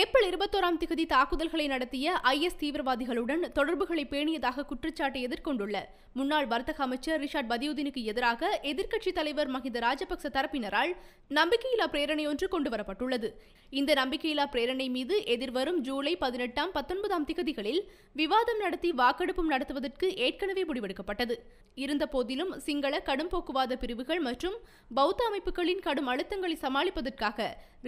April இருபத்தோராம் திகதி தாக்குதல்களை நடத்திய ஐஎஸ் தீவிரவாதிகளுடன் தொடர்புகளை பேணியதாக குற்றச்சாட்டை எதிர்கொண்டுள்ள முன்னாள் வர்த்தக அமைச்சர் ரிஷாட் பதியுதீனுக்கு எதிராக எதிர்க்கட்சித் தலைவர் மஹிந்த ராஜபக்ச தரப்பினரால் நம்பிக்கையில்லா பிரேரணை ஒன்று கொண்டுவரப்பட்டுள்ளது இந்த நம்பிக்கையில்லா பிரேரணை மீது எதிர்வரும் ஜூலை பதினெட்டாம் பத்தொன்பதாம் திகதிகளில் விவாதம் நடத்தி வாக்கெடுப்பும் நடத்துவதற்கு ஏற்கனவே முடிவெடுக்கப்பட்டது இருந்த போதிலும் சிங்கள கடும் போக்குவாத பிரிவுகள் மற்றும் பௌத்த அமைப்புகளின் கடும் அழுத்தங்களை சமாளிப்பதற்காக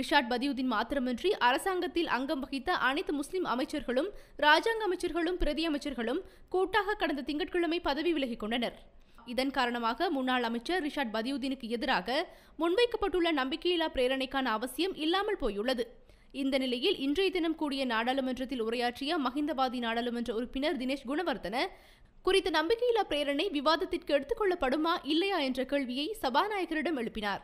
ரிஷாட் பதியுதீன் மாத்திரமின்றி அரசாங்க அரசாங்கத்தில் அங்கம் வகித்த அனைத்து முஸ்லிம் அமைச்சர்களும் ராஜாங்க அமைச்சர்களும் பிரதி அமைச்சர்களும் கூட்டாக கடந்த திங்கட்கிழமை பதவி விலகிக் கொண்டனர் இதன் காரணமாக முன்னாள் அமைச்சர் ரிஷாட் பதியுதீனுக்கு எதிராக முன்வைக்கப்பட்டுள்ள நம்பிக்கையில்லா பிரேரணைக்கான அவசியம் இல்லாமல் போயுள்ளது இந்த நிலையில் இன்றைய தினம் கூடிய நாடாளுமன்றத்தில் உரையாற்றிய மஹிந்தவாதி நாடாளுமன்ற உறுப்பினர் தினேஷ் குணவர்தன குறித்த நம்பிக்கையில்லா பிரேரணை விவாதத்திற்கு எடுத்துக் கொள்ளப்படுமா இல்லையா என்ற கேள்வியை சபாநாயகரிடம் எழுப்பினார்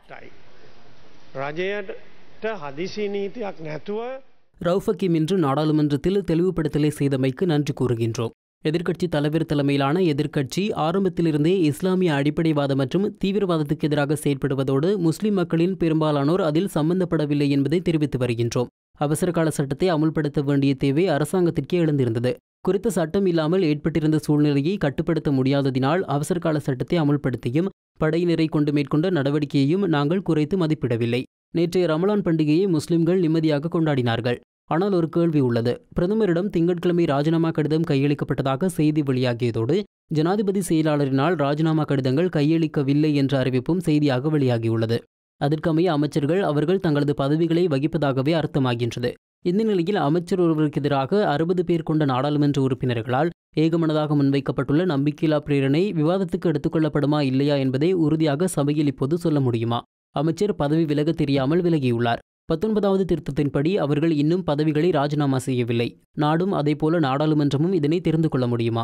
ரவுஃபக்கிம் இன்று நாடாளுமன்றத்தில் தெளிவுபடுத்தலை செய்தமைக்கு நன்றி கூறுகின்றோம் எதிர்க்கட்சி தலைவர் தலைமையிலான எதிர்க்கட்சி ஆரம்பத்திலிருந்தே இஸ்லாமிய அடிப்படைவாதம் மற்றும் தீவிரவாதத்துக்கு எதிராக செயற்படுவதோடு முஸ்லிம் மக்களின் பெரும்பாலானோர் அதில் சம்பந்தப்படவில்லை என்பதை தெரிவித்து வருகின்றோம் அவசரகால சட்டத்தை அமுல்படுத்த வேண்டிய தேவை அரசாங்கத்திற்கே எழுந்திருந்தது குறித்த சட்டம் இல்லாமல் ஏற்பட்டிருந்த சூழ்நிலையை கட்டுப்படுத்த முடியாததினால் அவசரகால சட்டத்தை அமுல்படுத்தியும் படையினரை கொண்டு மேற்கொண்ட நடவடிக்கையையும் நாங்கள் குறைத்து மதிப்பிடவில்லை நேற்றைய ரமலான் பண்டிகையை முஸ்லிம்கள் நிம்மதியாக கொண்டாடினார்கள் ஆனால் ஒரு கேள்வி உள்ளது பிரதமரிடம் திங்கட்கிழமை ராஜினாமா கடிதம் கையளிக்கப்பட்டதாக செய்தி வெளியாகியதோடு ஜனாதிபதி செயலாளரினால் ராஜினாமா கடிதங்கள் கையளிக்கவில்லை என்ற அறிவிப்பும் செய்தியாக வெளியாகியுள்ளது அதற்கமைய அமைச்சர்கள் அவர்கள் தங்களது பதவிகளை வகிப்பதாகவே அர்த்தமாகின்றது இந்த நிலையில் அமைச்சர் ஒருவருக்கு எதிராக அறுபது பேர் கொண்ட நாடாளுமன்ற உறுப்பினர்களால் ஏகமனதாக முன்வைக்கப்பட்டுள்ள நம்பிக்கையில்லா பிரேரணை விவாதத்துக்கு எடுத்துக்கொள்ளப்படுமா இல்லையா என்பதை உறுதியாக சபையில் இப்போது சொல்ல முடியுமா அமைச்சர் பதவி விலக தெரியாமல் விலகியுள்ளார் பத்தொன்பதாவது திருத்தத்தின்படி அவர்கள் இன்னும் பதவிகளை ராஜினாமா செய்யவில்லை நாடும் அதேபோல நாடாளுமன்றமும் இதனை தெரிந்து கொள்ள முடியுமா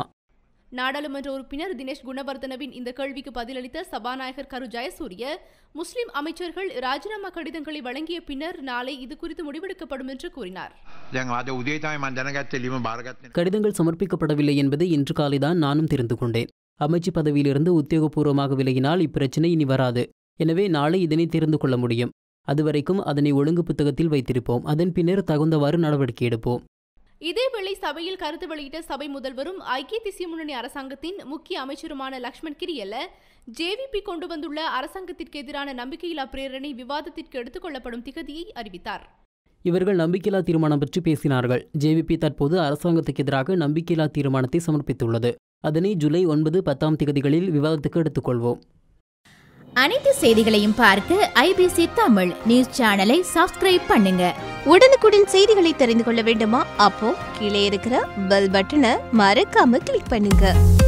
நாடாளுமன்ற உறுப்பினர் தினேஷ் குணவர்தனவின் இந்த கேள்விக்கு பதிலளித்த சபாநாயகர் கரு ஜெயசூரிய முஸ்லிம் அமைச்சர்கள் ராஜினாமா கடிதங்களை வழங்கிய பின்னர் நாளை இது குறித்து முடிவெடுக்கப்படும் என்று கூறினார் கடிதங்கள் சமர்ப்பிக்கப்படவில்லை என்பதை இன்று காலைதான் நானும் தெரிந்து கொண்டேன் அமைச்சு பதவியிலிருந்து உத்தியோகபூர்வமாக விலகினால் இப்பிரச்சனை இனி வராது எனவே நாளை இதனை தெரிந்து கொள்ள முடியும் அதுவரைக்கும் அதனை ஒழுங்கு புத்தகத்தில் வைத்திருப்போம் அதன் பின்னர் தகுந்தவாறு நடவடிக்கை எடுப்போம் இதேவேளை சபையில் கருத்து வெளியிட்ட சபை முதல்வரும் ஐக்கிய தேசிய முன்னணி அரசாங்கத்தின் முக்கிய அமைச்சருமான லக்ஷ்மண் கிரியல்ல ஜேவிபி கொண்டு வந்துள்ள அரசாங்கத்திற்கு எதிரான நம்பிக்கையில்லா பிரேரணை விவாதத்திற்கு எடுத்துக்கொள்ளப்படும் திகதியை அறிவித்தார் இவர்கள் நம்பிக்கையில்லா தீர்மானம் பற்றி பேசினார்கள் ஜேவிபி தற்போது அரசாங்கத்துக்கு எதிராக நம்பிக்கையில்லா தீர்மானத்தை சமர்ப்பித்துள்ளது அதனை ஜூலை ஒன்பது பத்தாம் திகதிகளில் விவாதத்துக்கு எடுத்துக்கொள்வோம் அனைத்து செய்திகளையும் பார்க்க ஐபிசி தமிழ் நியூஸ் சேனலை சப்ஸ்கிரைப் பண்ணுங்க உடனுக்குடன் செய்திகளை தெரிந்து கொள்ள வேண்டுமா அப்போ கீழே இருக்கிற பெல் பட்டனை மறக்காம கிளிக் பண்ணுங்க